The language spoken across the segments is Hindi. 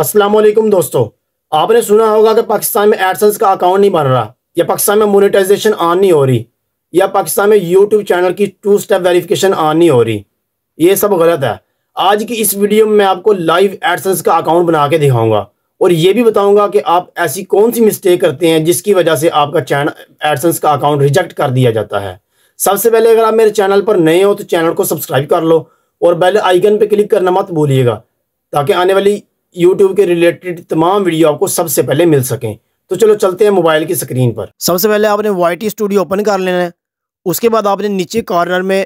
अस्सलाम वालेकुम दोस्तों आपने सुना होगा कि पाकिस्तान में एडसेंस का अकाउंट नहीं बन रहा या पाकिस्तान में मोनेटाइजेशन ऑन नहीं हो रही या पाकिस्तान में यूट्यूब चैनल की टू स्टेप वेरिफिकेशन ऑन नहीं हो रही ये सब गलत है आज की इस वीडियो में मैं आपको लाइव एडसेंस का अकाउंट बना के दिखाऊंगा और ये भी बताऊंगा कि आप ऐसी कौन सी मिस्टेक करते हैं जिसकी वजह से आपका चैनल एडसेंस का अकाउंट रिजेक्ट कर दिया जाता है सबसे पहले अगर आप मेरे चैनल पर नए हो तो चैनल को सब्सक्राइब कर लो और बेल आइकन पर क्लिक करना मत भूलिएगा ताकि आने वाली यूट्यूब के रिलेटेड तमाम वीडियो आपको सबसे पहले मिल सकें तो चलो चलते हैं मोबाइल की स्क्रीन पर सबसे पहले आपने वाई स्टूडियो ओपन कर लेना है उसके बाद आपने नीचे कॉर्नर में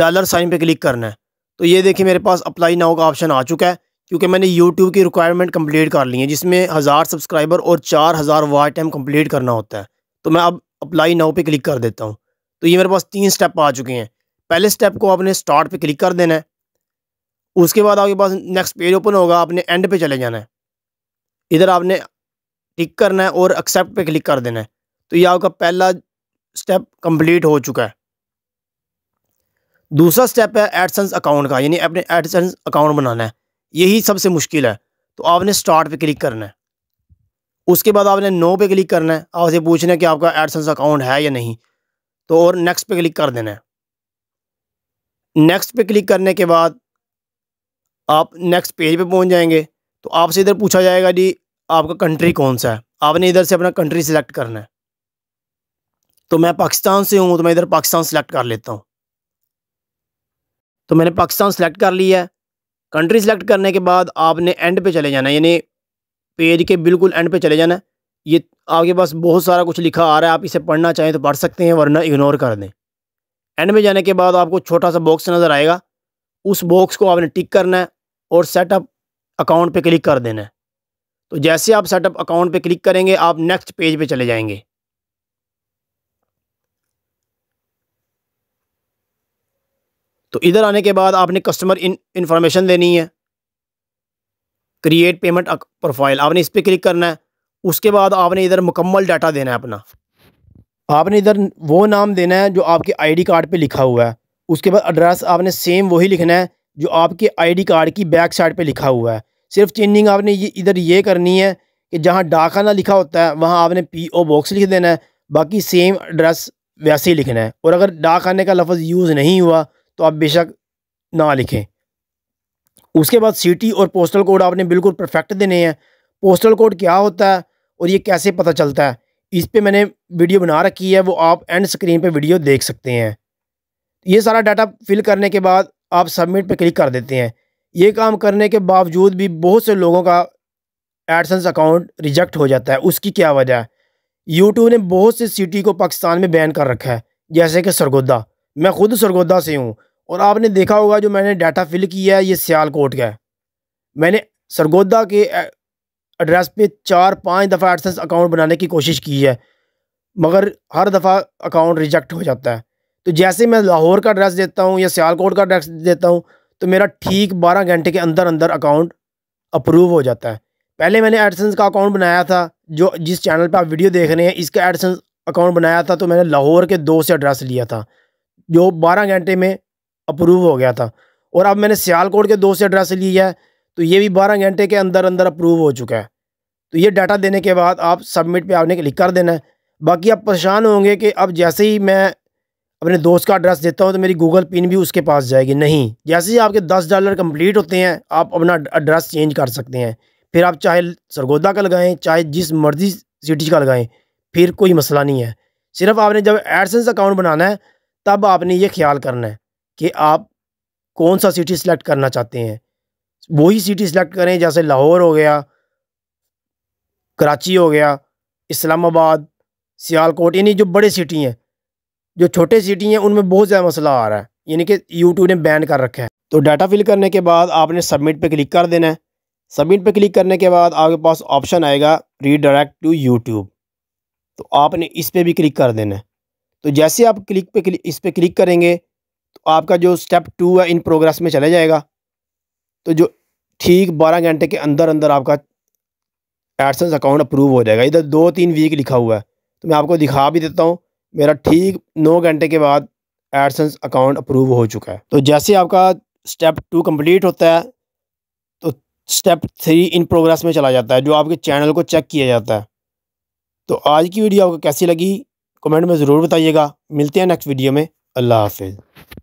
डॉलर साइन पे क्लिक करना है तो ये देखिए मेरे पास अप्लाई नाउ का ऑप्शन आ चुका है क्योंकि मैंने यूट्यूब की रिक्वायरमेंट कंप्लीट कर ली है जिसमें हज़ार सब्सक्राइबर और चार हज़ार वाई टाइम कम्प्लीट करना होता है तो मैं अब अप्लाई नाउ पे क्लिक कर देता हूँ तो ये मेरे पास तीन स्टेप आ चुके हैं पहले स्टेप को आपने स्टार्ट पे क्लिक कर देना है उसके बाद आपके पास नेक्स्ट पेज ओपन होगा आपने एंड पे चले जाना है इधर आपने टिक करना है और एक्सेप्ट पे क्लिक कर देना है तो ये आपका पहला स्टेप कंप्लीट हो चुका है दूसरा स्टेप है एडसन्स अकाउंट का यानी अपने एडसन्स अकाउंट बनाना है यही सबसे मुश्किल है तो आपने स्टार्ट पे क्लिक करना है उसके बाद आपने नो पे क्लिक करना है आपसे पूछना है कि आपका एडसन्स अकाउंट है या नहीं तो और नेक्स्ट पे क्लिक कर देना है नेक्स्ट पे क्लिक करने के बाद आप नेक्स्ट पेज पे पहुंच जाएंगे तो आपसे इधर पूछा जाएगा जी आपका कंट्री कौन सा है आपने इधर से अपना कंट्री सिलेक्ट करना है तो मैं पाकिस्तान से हूँ तो मैं इधर पाकिस्तान सेलेक्ट कर लेता हूँ तो मैंने पाकिस्तान सेलेक्ट कर लिया है कंट्री सेलेक्ट करने के बाद आपने एंड पे चले जाना है यानी पेज के बिल्कुल एंड पे चले जाना है ये आपके पास बहुत सारा कुछ लिखा आ रहा है आप इसे पढ़ना चाहें तो पढ़ सकते हैं वरना इग्नोर कर दें एंड में जाने के बाद आपको छोटा सा बॉक्स नज़र आएगा उस बॉक्स को आपने टिक करना है और सेटअप अकाउंट पे क्लिक कर देना है तो जैसे आप सेटअप अकाउंट पे क्लिक करेंगे आप नेक्स्ट पेज पे चले जाएंगे तो इधर आने के बाद आपने कस्टमर इन इंफॉर्मेशन देनी है क्रिएट पेमेंट प्रोफाइल आपने इस पर क्लिक करना है उसके बाद आपने इधर मुकम्मल डाटा देना है अपना आपने इधर वो नाम देना है जो आपके आईडी कार्ड पे लिखा हुआ है उसके बाद एड्रेस आपने सेम वही लिखना है जो आपके आईडी कार्ड की बैक साइड पे लिखा हुआ है सिर्फ चेंजिंग आपने ये इधर ये करनी है कि जहाँ डाकाना लिखा होता है वहाँ आपने पी ओ बॉक्स लिख देना है बाकी सेम एड्रेस वैसे ही लिखना है और अगर डाकाने का लफ्ज़ यूज़ नहीं हुआ तो आप बेशक ना लिखें उसके बाद सिटी और पोस्टल कोड आपने बिल्कुल परफेक्ट देने हैं पोस्टल कोड क्या होता है और ये कैसे पता चलता है इस पर मैंने वीडियो बना रखी है वो आप एंड स्क्रीन पर वीडियो देख सकते हैं ये सारा डाटा फिल करने के बाद आप सबमिट पे क्लिक कर देते हैं ये काम करने के बावजूद भी बहुत से लोगों का एडसेंस अकाउंट रिजेक्ट हो जाता है उसकी क्या वजह है यूट्यूब ने बहुत से सिटी को पाकिस्तान में बैन कर रखा है जैसे कि सरगोदा मैं खुद सरगोदा से हूँ और आपने देखा होगा जो मैंने डाटा फिल किया है ये सियालकोट का है मैंने सरगोदा के एड्रेस पे चार पांच दफ़ा एडसेंस अकाउंट बनाने की कोशिश की है मगर हर दफ़ा अकाउंट रिजेक्ट हो जाता है तो जैसे मैं लाहौर का एड्रेस देता हूँ या सियालकोट का एड्रेस देता हूँ तो मेरा ठीक बारह घंटे के अंदर अंदर अकाउंट अप्रूव हो जाता है पहले मैंने एडसन्स का अकाउंट बनाया था जो जिस चैनल पर आप वीडियो देख रहे हैं इसका एडसन्स अकाउंट बनाया था तो मैंने लाहौर के दो से एड्रेस लिया था जो बारह घंटे में अप्रूव हो गया था और अब मैंने सियालकोट के दो से एड्रेस लिया है तो ये भी बारह घंटे के अंदर अंदर अप्रूव हो चुका है तो ये डाटा देने के बाद आप सबमिट पे आपने क्लिक कर देना है बाकी आप परेशान होंगे कि अब जैसे ही मैं अपने दोस्त का एड्रेस देता हूँ तो मेरी गूगल पिन भी उसके पास जाएगी नहीं जैसे ही आपके दस डॉलर कम्प्लीट होते हैं आप अपना एड्रेस चेंज कर सकते हैं फिर आप चाहे सरगोदा का लगाएं चाहे जिस मर्जी सिटी का लगाएं फिर कोई मसला नहीं है सिर्फ आपने जब एडसेंस अकाउंट बनाना है तब आपने ये ख्याल करना है कि आप कौन सा सिटी सेलेक्ट करना चाहते हैं वही सिटी सेलेक्ट करें जैसे लाहौर हो गया कराची हो गया इस्लामाबाद सियालकोट यानी जो बड़े सिटी हैं जो छोटे सिटी हैं उनमें बहुत ज़्यादा मसला आ रहा है यानी कि यूट्यूब ने बैन कर रखा है तो डाटा फिल करने के बाद आपने सबमिट पर क्लिक कर देना है सबमिट पर क्लिक करने के बाद आपके पास ऑप्शन आएगा रीडायरेक्ट टू यूट्यूब तो आपने इस पर भी क्लिक कर देना है तो जैसे आप क्लिक पे क्लिक इस पर क्लिक करेंगे तो आपका जो स्टेप टू है इन प्रोग्रेस में चला जाएगा तो जो ठीक बारह घंटे के अंदर अंदर आपका एडसेंस अकाउंट अप्रूव हो जाएगा इधर दो तीन वीक लिखा हुआ है तो मैं आपको दिखा भी देता हूँ मेरा ठीक नौ घंटे के बाद एडसेंस अकाउंट अप्रूव हो चुका है तो जैसे आपका स्टेप टू कंप्लीट होता है तो स्टेप थ्री इन प्रोग्रेस में चला जाता है जो आपके चैनल को चेक किया जाता है तो आज की वीडियो आपको कैसी लगी कमेंट में ज़रूर बताइएगा मिलते हैं नेक्स्ट वीडियो में अल्लाह हाफिज़